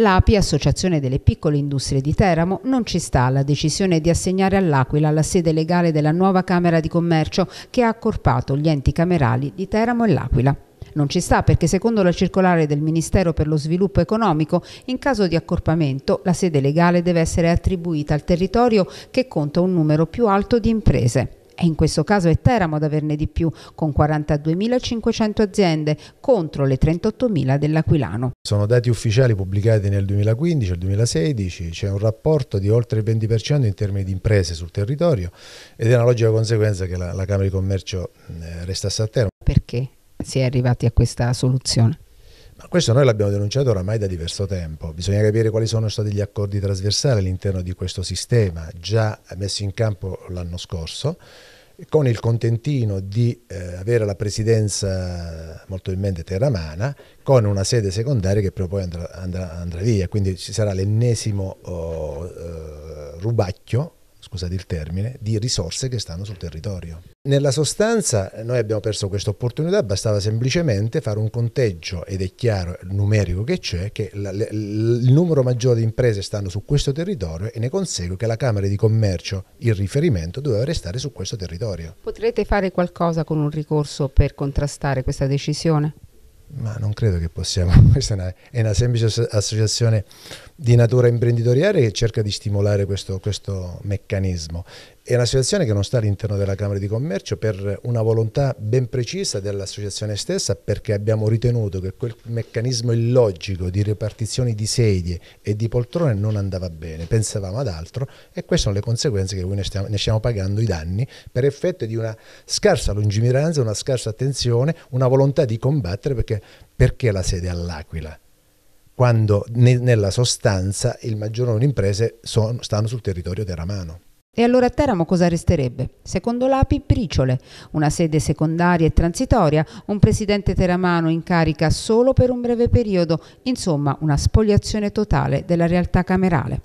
L'API, Associazione delle Piccole Industrie di Teramo, non ci sta alla decisione di assegnare all'Aquila la sede legale della nuova Camera di Commercio che ha accorpato gli enti camerali di Teramo e l'Aquila. Non ci sta perché secondo la circolare del Ministero per lo Sviluppo Economico, in caso di accorpamento, la sede legale deve essere attribuita al territorio che conta un numero più alto di imprese e in questo caso è Teramo ad averne di più, con 42.500 aziende contro le 38.000 dell'Aquilano. Sono dati ufficiali pubblicati nel 2015 e nel 2016, c'è un rapporto di oltre il 20% in termini di imprese sul territorio ed è una logica conseguenza che la, la Camera di Commercio eh, restasse a Teramo. Perché si è arrivati a questa soluzione? Ma questo noi l'abbiamo denunciato oramai da diverso tempo. Bisogna capire quali sono stati gli accordi trasversali all'interno di questo sistema già messo in campo l'anno scorso con il contentino di eh, avere la presidenza molto in mente terramana con una sede secondaria che però poi andrà, andrà, andrà via, quindi ci sarà l'ennesimo oh, eh, rubacchio scusate il termine, di risorse che stanno sul territorio. Nella sostanza noi abbiamo perso questa opportunità, bastava semplicemente fare un conteggio ed è chiaro il numerico che c'è, che il numero maggiore di imprese stanno su questo territorio e ne consegue che la Camera di Commercio, il riferimento, doveva restare su questo territorio. Potrete fare qualcosa con un ricorso per contrastare questa decisione? Ma non credo che possiamo, questa è una, è una semplice associazione di natura imprenditoriale che cerca di stimolare questo, questo meccanismo. È una situazione che non sta all'interno della Camera di Commercio per una volontà ben precisa dell'associazione stessa perché abbiamo ritenuto che quel meccanismo illogico di ripartizioni di sedie e di poltrone non andava bene, pensavamo ad altro e queste sono le conseguenze che poi ne stiamo, ne stiamo pagando i danni per effetto di una scarsa lungimiranza, una scarsa attenzione, una volontà di combattere perché, perché la sede all'Aquila? quando ne, nella sostanza il maggior numero di imprese sono, stanno sul territorio teramano. E allora a Teramo cosa resterebbe? Secondo l'API Briciole, una sede secondaria e transitoria, un presidente teramano in carica solo per un breve periodo, insomma una spogliazione totale della realtà camerale.